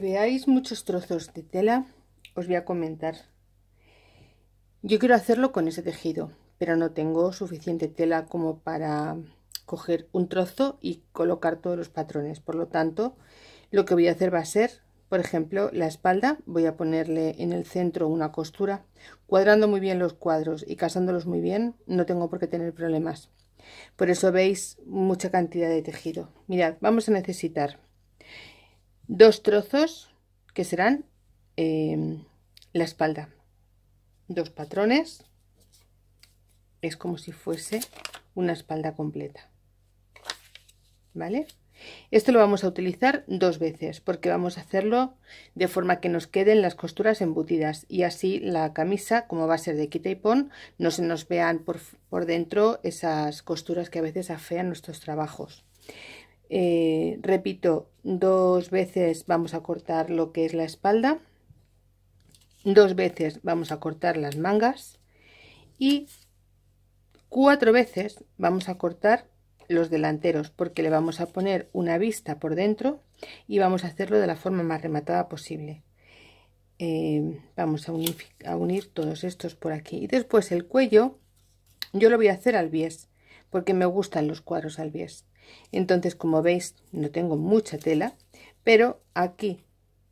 veáis muchos trozos de tela, os voy a comentar. Yo quiero hacerlo con ese tejido, pero no tengo suficiente tela como para coger un trozo y colocar todos los patrones. Por lo tanto, lo que voy a hacer va a ser, por ejemplo, la espalda. Voy a ponerle en el centro una costura, cuadrando muy bien los cuadros y casándolos muy bien. No tengo por qué tener problemas. Por eso veis mucha cantidad de tejido. Mirad, vamos a necesitar dos trozos que serán em, la espalda dos patrones es como si fuese una espalda completa vale esto lo vamos a utilizar dos veces porque vamos a hacerlo de forma que nos queden las costuras embutidas y así la camisa, como va a ser de quita y pon, no se nos vean por, por dentro esas costuras que a veces afean nuestros trabajos. Eh, repito dos veces vamos a cortar lo que es la espalda dos veces vamos a cortar las mangas y cuatro veces vamos a cortar los delanteros porque le vamos a poner una vista por dentro y vamos a hacerlo de la forma más rematada posible eh, vamos a unir, a unir todos estos por aquí y después el cuello yo lo voy a hacer al bies porque me gustan los cuadros al bies entonces, como veis, no tengo mucha tela, pero aquí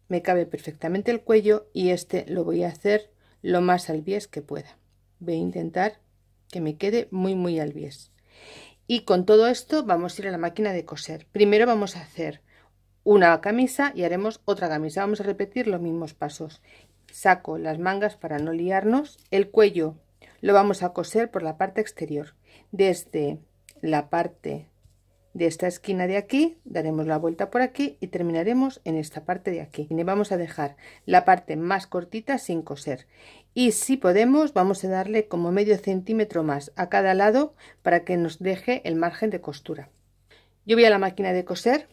me cabe perfectamente el cuello y este lo voy a hacer lo más al bies que pueda. Voy a intentar que me quede muy muy al bies. Y con todo esto vamos a ir a la máquina de coser. Primero vamos a hacer una camisa y haremos otra camisa. Vamos a repetir los mismos pasos. Saco las mangas para no liarnos. El cuello lo vamos a coser por la parte exterior. Desde la parte de esta esquina de aquí daremos la vuelta por aquí y terminaremos en esta parte de aquí y vamos a dejar la parte más cortita sin coser y si podemos vamos a darle como medio centímetro más a cada lado para que nos deje el margen de costura yo voy a la máquina de coser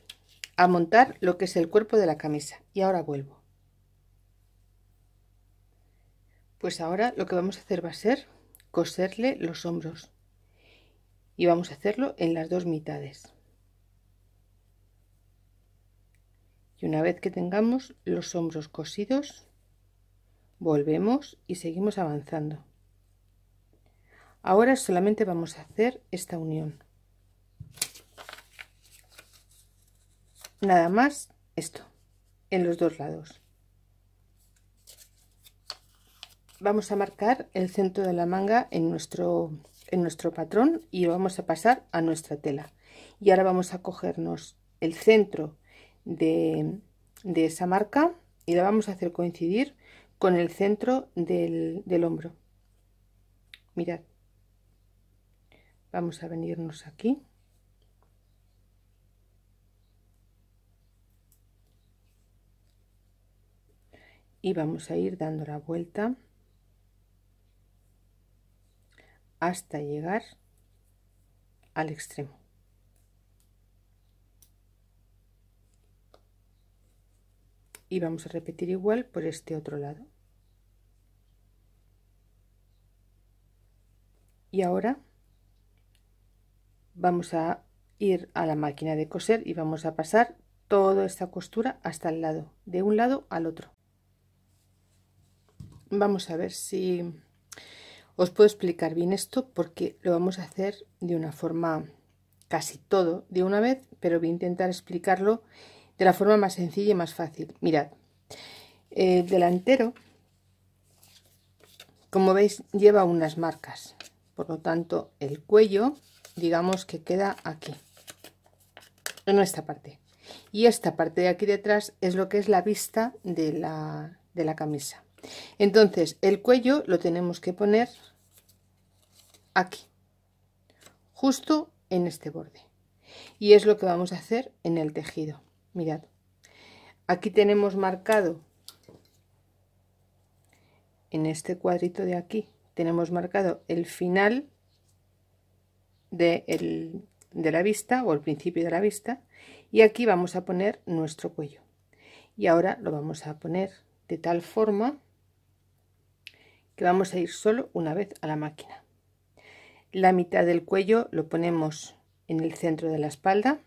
a montar lo que es el cuerpo de la camisa y ahora vuelvo pues ahora lo que vamos a hacer va a ser coserle los hombros y vamos a hacerlo en las dos mitades y una vez que tengamos los hombros cosidos volvemos y seguimos avanzando ahora solamente vamos a hacer esta unión nada más esto en los dos lados vamos a marcar el centro de la manga en nuestro en nuestro patrón y lo vamos a pasar a nuestra tela y ahora vamos a cogernos el centro de, de esa marca y la vamos a hacer coincidir con el centro del, del hombro mirad vamos a venirnos aquí y vamos a ir dando la vuelta hasta llegar al extremo. Y vamos a repetir igual por este otro lado. Y ahora vamos a ir a la máquina de coser y vamos a pasar toda esta costura hasta el lado, de un lado al otro. Vamos a ver si os puedo explicar bien esto porque lo vamos a hacer de una forma casi todo de una vez, pero voy a intentar explicarlo de la forma más sencilla y más fácil. Mirad, el delantero, como veis, lleva unas marcas, por lo tanto el cuello digamos que queda aquí, en esta parte. Y esta parte de aquí detrás es lo que es la vista de la, de la camisa. Entonces, el cuello lo tenemos que poner aquí, justo en este borde. Y es lo que vamos a hacer en el tejido. Mirad, aquí tenemos marcado, en este cuadrito de aquí, tenemos marcado el final de, la vista o el principio de la vista y aquí vamos a poner nuestro cuello. Y ahora lo vamos a poner de tal forma que vamos a ir solo una vez a la máquina. La mitad del cuello lo ponemos en el centro de la espalda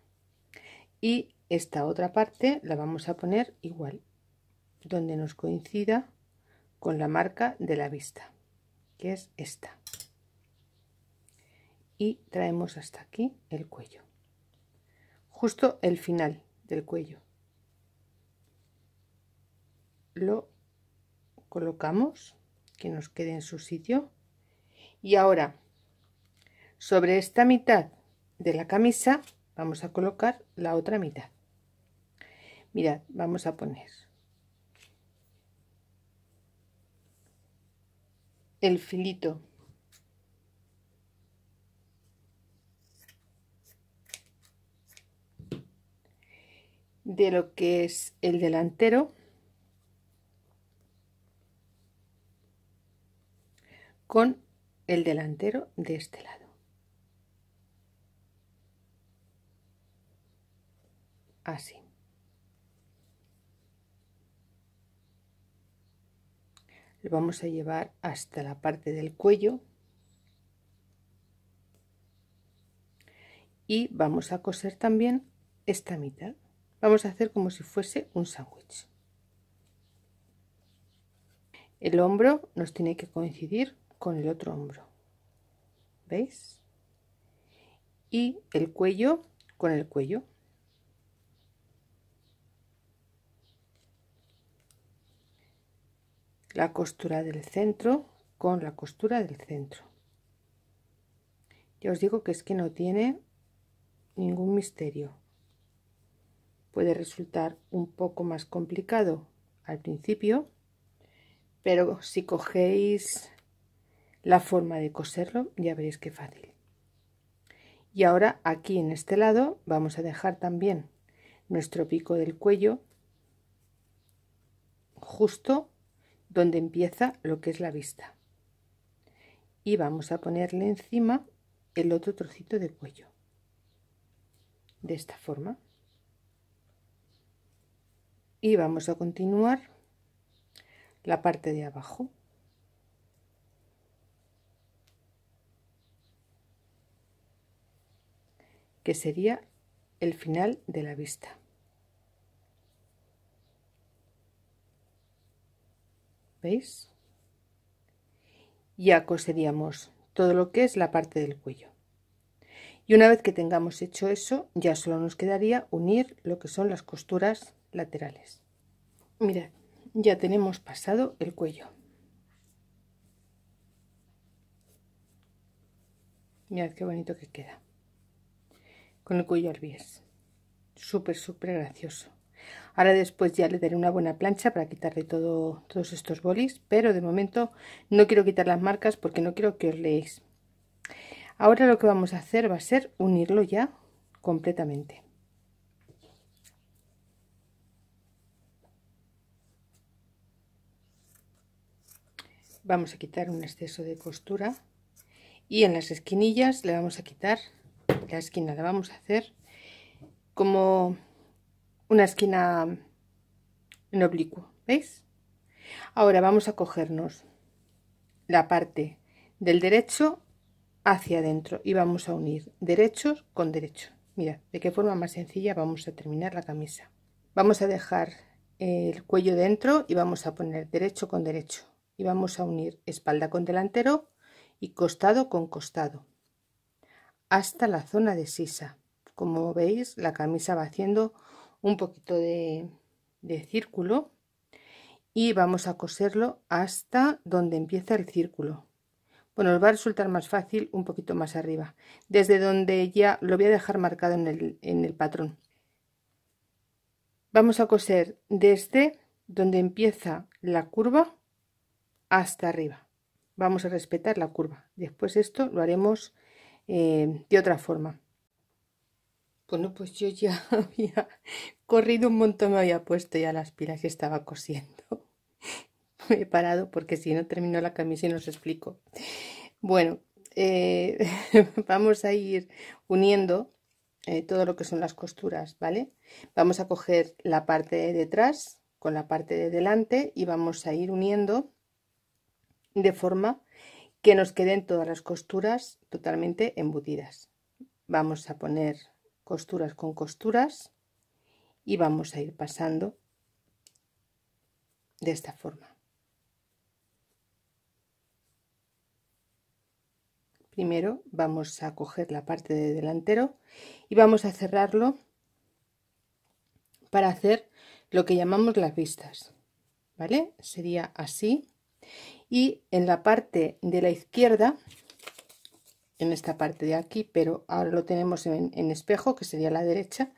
y esta otra parte la vamos a poner igual, donde nos coincida con la marca de la vista, que es esta. Y traemos hasta aquí el cuello, justo el final del cuello. Lo colocamos que nos quede en su sitio. Y ahora, sobre esta mitad de la camisa, vamos a colocar la otra mitad. Mirad, vamos a poner el filito de lo que es el delantero con el delantero de este lado. Así. Lo vamos a llevar hasta la parte del cuello y vamos a coser también esta mitad. Vamos a hacer como si fuese un sándwich. El hombro nos tiene que coincidir con el otro hombro. ¿Veis? Y el cuello con el cuello. La costura del centro con la costura del centro. Ya os digo que es que no tiene ningún misterio. Puede resultar un poco más complicado al principio, pero si cogéis la forma de coserlo ya veréis qué fácil y ahora aquí en este lado vamos a dejar también nuestro pico del cuello justo donde empieza lo que es la vista y vamos a ponerle encima el otro trocito de cuello de esta forma y vamos a continuar la parte de abajo que sería el final de la vista. ¿Veis? Ya coseríamos todo lo que es la parte del cuello. Y una vez que tengamos hecho eso, ya solo nos quedaría unir lo que son las costuras laterales. Mirad, ya tenemos pasado el cuello. Mirad qué bonito que queda con el cuello al Súper, súper gracioso. Ahora después ya le daré una buena plancha para quitarle todo, todos estos bolis, pero de momento no quiero quitar las marcas porque no quiero que os leéis. Ahora lo que vamos a hacer va a ser unirlo ya completamente. Vamos a quitar un exceso de costura y en las esquinillas le vamos a quitar la esquina la vamos a hacer como una esquina en oblicuo, ¿veis? Ahora vamos a cogernos la parte del derecho hacia adentro y vamos a unir derechos con derecho. Mira, de qué forma más sencilla vamos a terminar la camisa. Vamos a dejar el cuello dentro y vamos a poner derecho con derecho. Y vamos a unir espalda con delantero y costado con costado hasta la zona de sisa. Como veis, la camisa va haciendo un poquito de, círculo y vamos a coserlo hasta donde empieza el círculo. Bueno, os va a resultar más fácil un poquito más arriba, desde donde ya lo voy a dejar marcado en el patrón. Vamos a coser desde donde empieza la curva hasta arriba. Vamos a respetar la curva. Después esto lo haremos eh, de otra forma. Bueno, pues yo ya había corrido un montón, me había puesto ya las pilas y estaba cosiendo. me he parado porque si no termino la camisa y no os explico. Bueno, eh, vamos a ir uniendo eh, todo lo que son las costuras, ¿vale? Vamos a coger la parte de detrás con la parte de delante y vamos a ir uniendo de forma que nos queden todas las costuras totalmente embutidas. Vamos a poner costuras con costuras y vamos a ir pasando de esta forma. Primero vamos a coger la parte de delantero y vamos a cerrarlo para hacer lo que llamamos las vistas. ¿Vale? Sería así y en la parte de la izquierda en esta parte de aquí pero ahora lo tenemos en, espejo que sería la derecha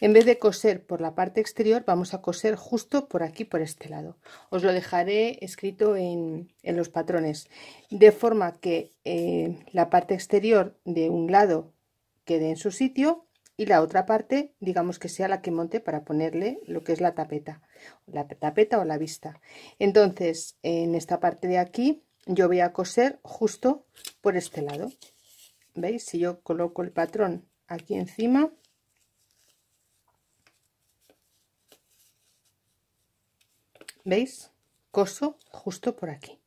en vez de coser por la parte exterior vamos a coser justo por aquí por este lado os lo dejaré escrito en, los patrones de forma que eh, la parte exterior de un lado quede en su sitio y la otra parte digamos que sea la que monte para ponerle lo que es la tapeta la tapeta o la vista entonces en esta parte de aquí yo voy a coser justo por este lado veis si yo coloco el patrón aquí encima veis coso justo por aquí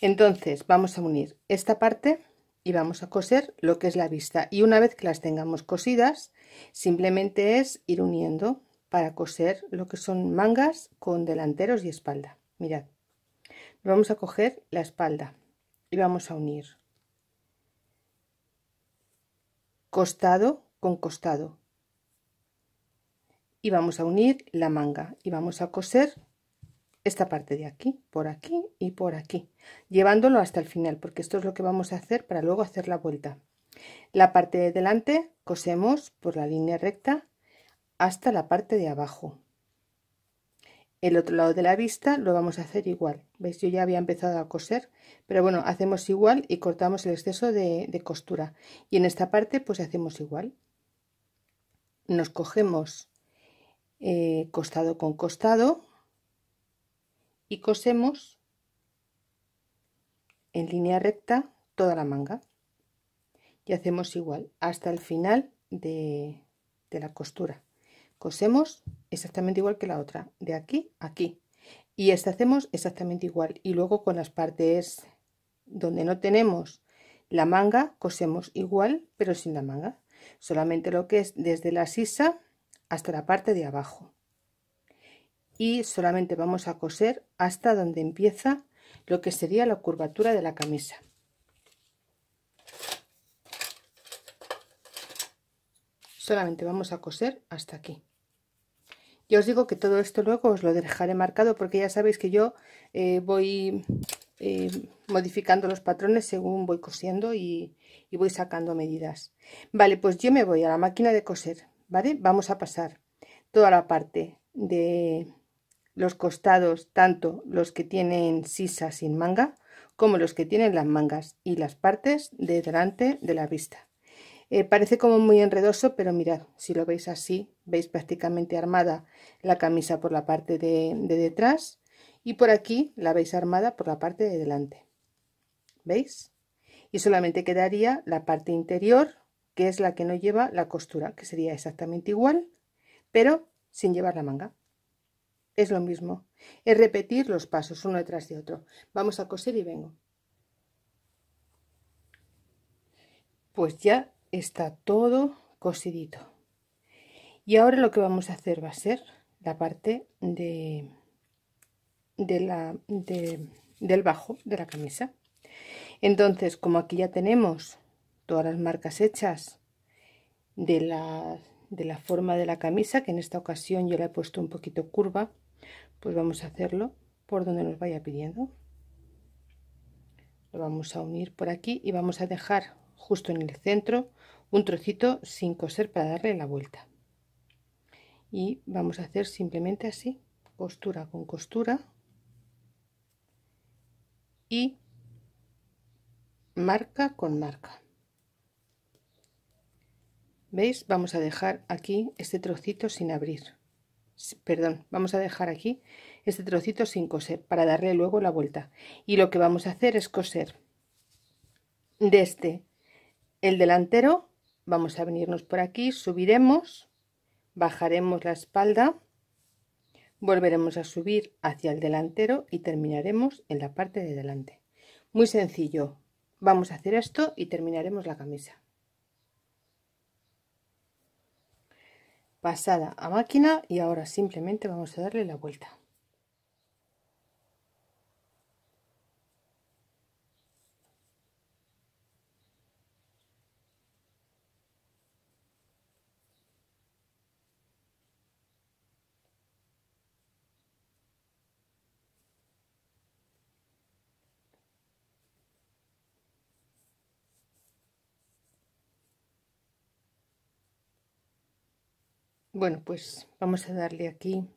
entonces vamos a unir esta parte y vamos a coser lo que es la vista y una vez que las tengamos cosidas simplemente es ir uniendo para coser lo que son mangas con delanteros y espalda mirad vamos a coger la espalda y vamos a unir costado con costado y vamos a unir la manga y vamos a coser esta parte de aquí, por aquí y por aquí, llevándolo hasta el final, porque esto es lo que vamos a hacer para luego hacer la vuelta. La parte de delante cosemos por la línea recta hasta la parte de abajo. El otro lado de la vista lo vamos a hacer igual. ¿Veis? Yo ya había empezado a coser, pero bueno, hacemos igual y cortamos el exceso de, costura. Y en esta parte pues hacemos igual. Nos cogemos eh, costado con costado y cosemos en línea recta toda la manga y hacemos igual hasta el final de, la costura cosemos exactamente igual que la otra de aquí a aquí y esta hacemos exactamente igual y luego con las partes donde no tenemos la manga cosemos igual pero sin la manga solamente lo que es desde la sisa hasta la parte de abajo y solamente vamos a coser hasta donde empieza lo que sería la curvatura de la camisa solamente vamos a coser hasta aquí Y os digo que todo esto luego os lo dejaré marcado porque ya sabéis que yo eh, voy eh, modificando los patrones según voy cosiendo y, voy sacando medidas vale pues yo me voy a la máquina de coser vale vamos a pasar toda la parte de los costados, tanto los que tienen sisa sin manga como los que tienen las mangas y las partes de delante de la vista. Eh, parece como muy enredoso, pero mirad, si lo veis así, veis prácticamente armada la camisa por la parte de, de detrás y por aquí la veis armada por la parte de delante. ¿Veis? Y solamente quedaría la parte interior, que es la que no lleva la costura, que sería exactamente igual, pero sin llevar la manga. Es lo mismo, es repetir los pasos uno detrás de otro. Vamos a coser y vengo. Pues ya está todo cosidito. Y ahora lo que vamos a hacer va a ser la parte de, de la, de, del bajo de la camisa. Entonces, como aquí ya tenemos todas las marcas hechas de la, de la forma de la camisa, que en esta ocasión yo la he puesto un poquito curva, pues vamos a hacerlo por donde nos vaya pidiendo lo vamos a unir por aquí y vamos a dejar justo en el centro un trocito sin coser para darle la vuelta y vamos a hacer simplemente así costura con costura y marca con marca veis vamos a dejar aquí este trocito sin abrir perdón, vamos a dejar aquí este trocito sin coser para darle luego la vuelta. Y lo que vamos a hacer es coser este el delantero, vamos a venirnos por aquí, subiremos, bajaremos la espalda, volveremos a subir hacia el delantero y terminaremos en la parte de delante. Muy sencillo, vamos a hacer esto y terminaremos la camisa. pasada a máquina y ahora simplemente vamos a darle la vuelta Bueno, pues vamos a darle aquí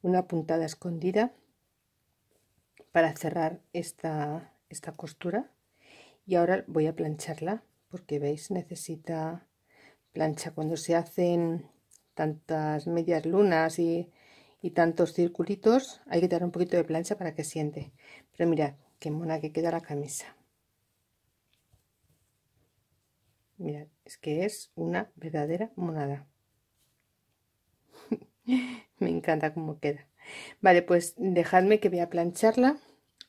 una puntada escondida para cerrar esta, costura y ahora voy a plancharla porque veis necesita plancha cuando se hacen tantas medias lunas y, y tantos circulitos hay que dar un poquito de plancha para que siente pero mirad qué mona que queda la camisa mirad es que es una verdadera monada Me encanta cómo queda. Vale, pues dejadme que voy a plancharla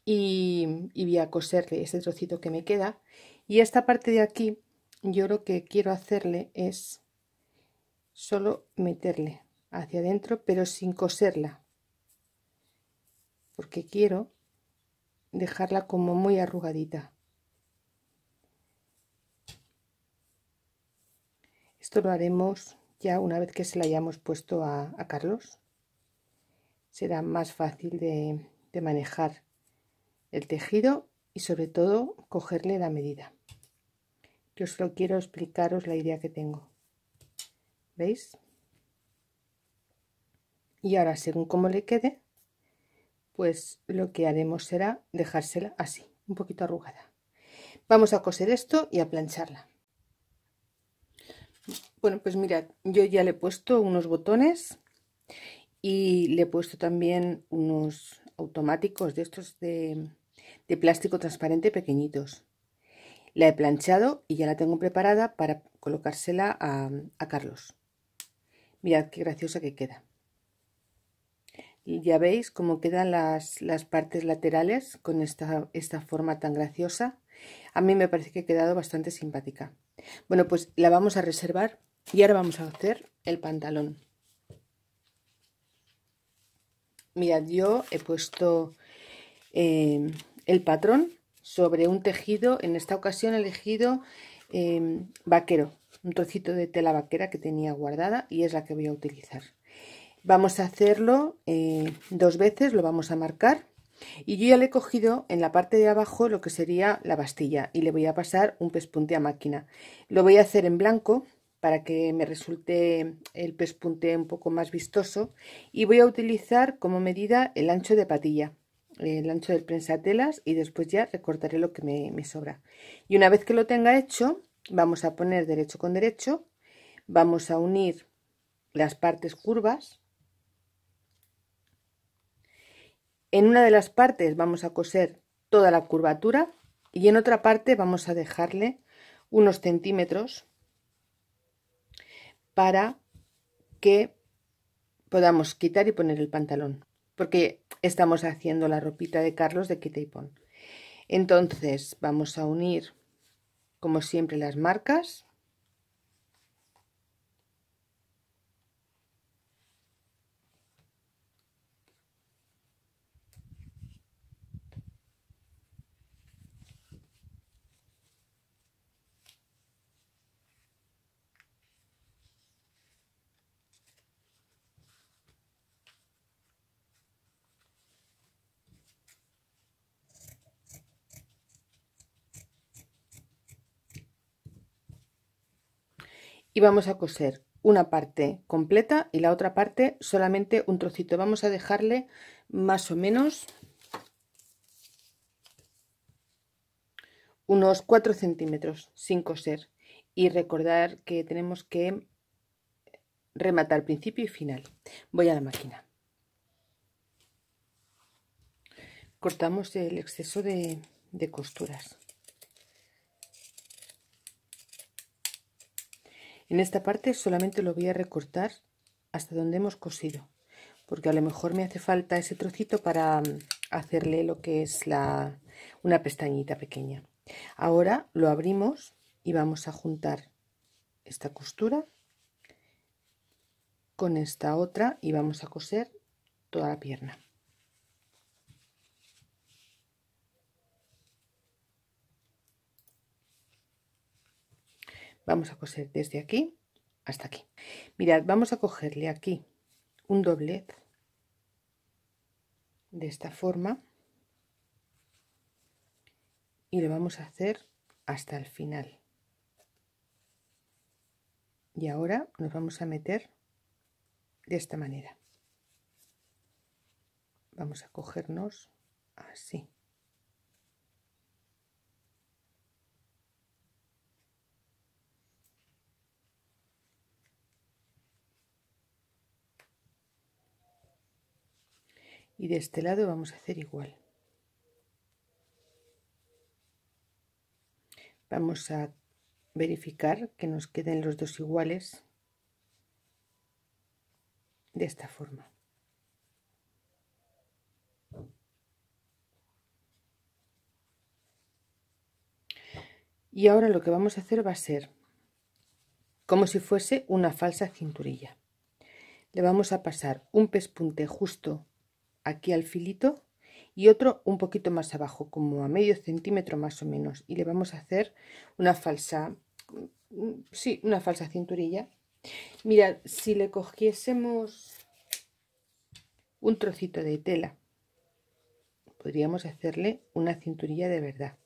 y, voy a coserle ese trocito que me queda. Y esta parte de aquí, yo lo que quiero hacerle es solo meterle hacia adentro, pero sin coserla. Porque quiero dejarla como muy arrugadita. Esto lo haremos ya una vez que se la hayamos puesto a, Carlos será más fácil de, de manejar el tejido y sobre todo cogerle la medida yo solo quiero explicaros la idea que tengo veis y ahora según cómo le quede pues lo que haremos será dejársela así un poquito arrugada vamos a coser esto y a plancharla bueno, pues mirad, yo ya le he puesto unos botones y le he puesto también unos automáticos de estos de, plástico transparente pequeñitos. La he planchado y ya la tengo preparada para colocársela a, Carlos. Mirad qué graciosa que queda. Y ya veis cómo quedan las, partes laterales con esta forma tan graciosa. A mí me parece que ha quedado bastante simpática. Bueno, pues la vamos a reservar y ahora vamos a hacer el pantalón. Mirad, yo he puesto em, el patrón sobre un tejido, en esta ocasión he elegido em, vaquero, un trocito de tela vaquera que tenía guardada y es la que voy a utilizar. Vamos a hacerlo eh, dos veces, lo vamos a marcar y yo ya le he cogido en la parte de abajo lo que sería la bastilla y le voy a pasar un pespunte a máquina. Lo voy a hacer en blanco para que me resulte el pespunte un poco más vistoso y voy a utilizar como medida el ancho de patilla el ancho del prensatelas y después ya recortaré lo que me, me sobra y una vez que lo tenga hecho vamos a poner derecho con derecho vamos a unir las partes curvas En una de las partes vamos a coser toda la curvatura y en otra parte vamos a dejarle unos centímetros para que podamos quitar y poner el pantalón porque estamos haciendo la ropita de Carlos de quita y pon entonces vamos a unir como siempre las marcas y vamos a coser una parte completa y la otra parte solamente un trocito vamos a dejarle más o menos unos 4 centímetros sin coser y recordar que tenemos que rematar principio y final voy a la máquina cortamos el exceso de, de costuras En esta parte solamente lo voy a recortar hasta donde hemos cosido, porque a lo mejor me hace falta ese trocito para mm, hacerle lo que es una pestañita pequeña. Ahora lo abrimos y vamos a juntar esta costura con esta otra y vamos a coser toda la pierna. vamos a coser desde aquí hasta aquí mirad vamos a cogerle aquí un doblez de esta forma y lo vamos a hacer hasta el final y ahora nos vamos a meter de esta manera vamos a cogernos así y de este lado vamos a hacer igual vamos a verificar que nos queden los dos iguales de esta forma y ahora lo que vamos a hacer va a ser como si fuese una falsa cinturilla le vamos a pasar un pespunte justo aquí al filito y otro un poquito más abajo, como a medio centímetro más o menos. Y le vamos a hacer una falsa, mm, sí, una falsa cinturilla. Mirad, si le cogiésemos un trocito de tela, podríamos hacerle una cinturilla de verdad.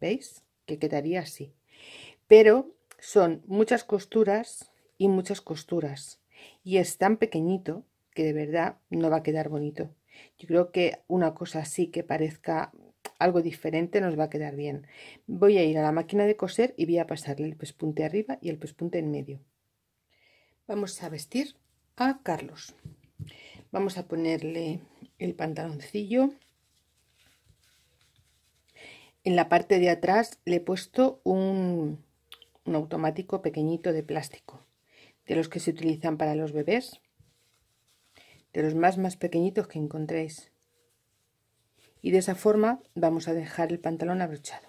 ¿Veis? Que quedaría así. Pero son muchas costuras y muchas costuras. Y es tan pequeñito que de verdad no va a quedar bonito. Yo creo que una cosa así que parezca algo diferente nos va a quedar bien. Voy a ir a la máquina de coser y voy a pasarle el pespunte arriba y el pespunte en medio. Vamos a vestir a Carlos. Vamos a ponerle el pantaloncillo. En la parte de atrás le he puesto un, un automático pequeñito de plástico, de los que se utilizan para los bebés de los más más pequeñitos que encontréis. Y de esa forma vamos a dejar el pantalón abrochado.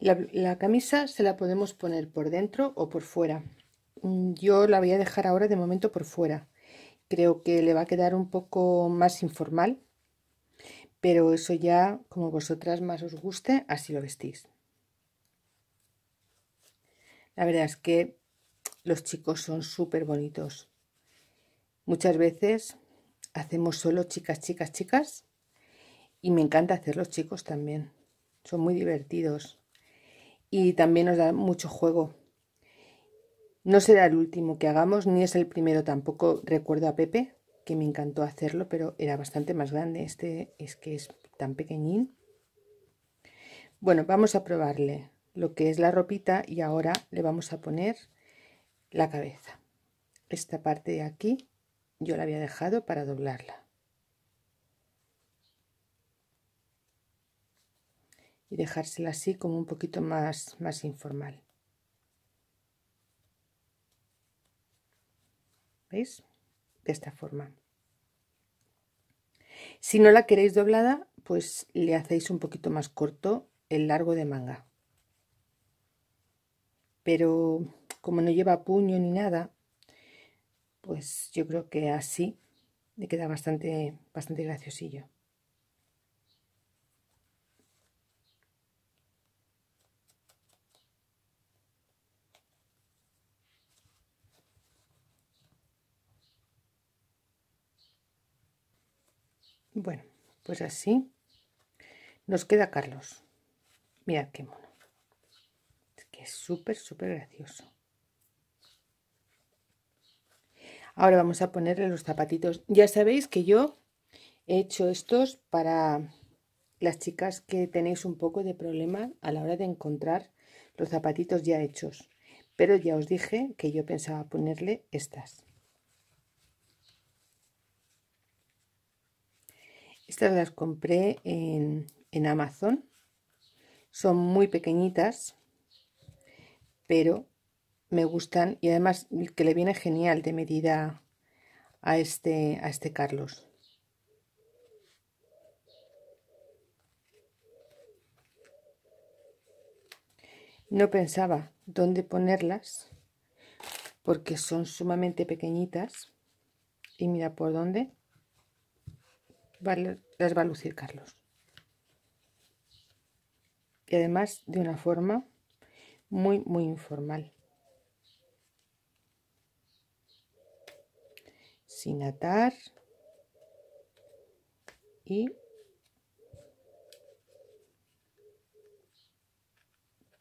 La, camisa se la podemos poner por dentro o por fuera. Mm, yo la voy a dejar ahora de momento por fuera. Creo que le va a quedar un poco más informal, pero eso ya como vosotras más os guste, así lo vestís. La verdad es que los chicos son súper bonitos. Muchas veces hacemos solo chicas, chicas, chicas y me encanta hacerlos chicos también. Son muy divertidos y también nos da mucho juego. No será el último que hagamos, ni es el primero tampoco. Recuerdo a Pepe, que me encantó hacerlo, pero era bastante más grande. Este es que es tan pequeñín. Bueno, vamos a probarle lo que es la ropita y ahora le vamos a poner la cabeza. Esta parte de aquí yo la había dejado para doblarla. y dejársela así como un poquito más, más informal. ¿Veis? De esta forma. Si no la queréis doblada, pues le hacéis un poquito más corto el largo de manga. Pero como no lleva puño ni nada, pues yo creo que así le queda bastante, bastante graciosillo. Pues así nos queda Carlos. Mirad qué mono. Es que es súper, súper gracioso. Ahora vamos a ponerle los zapatitos. Ya sabéis que yo he hecho estos para las chicas que tenéis un poco de problema a la hora de encontrar los zapatitos ya hechos. Pero ya os dije que yo pensaba ponerle estas. Estas las compré en, Amazon. Son muy pequeñitas, pero me gustan y además que le viene genial de medida a este, a este Carlos. No pensaba dónde ponerlas porque son sumamente pequeñitas. Y mira por dónde las va a lucir Carlos. Y además de una forma muy, muy informal. Sin atar. Y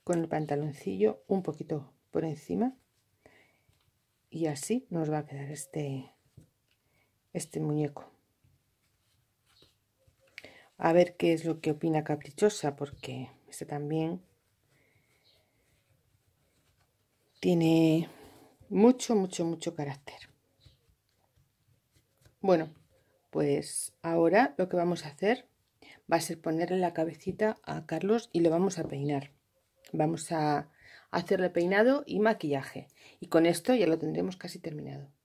con el pantaloncillo un poquito por encima y así nos va a quedar este este muñeco a ver qué es lo que opina Caprichosa, porque este también tiene mucho, mucho, mucho carácter. Bueno, pues ahora lo que vamos a hacer va a ser ponerle la cabecita a Carlos y lo vamos a peinar. Vamos a hacerle peinado y maquillaje. Y con esto ya lo tendremos casi terminado.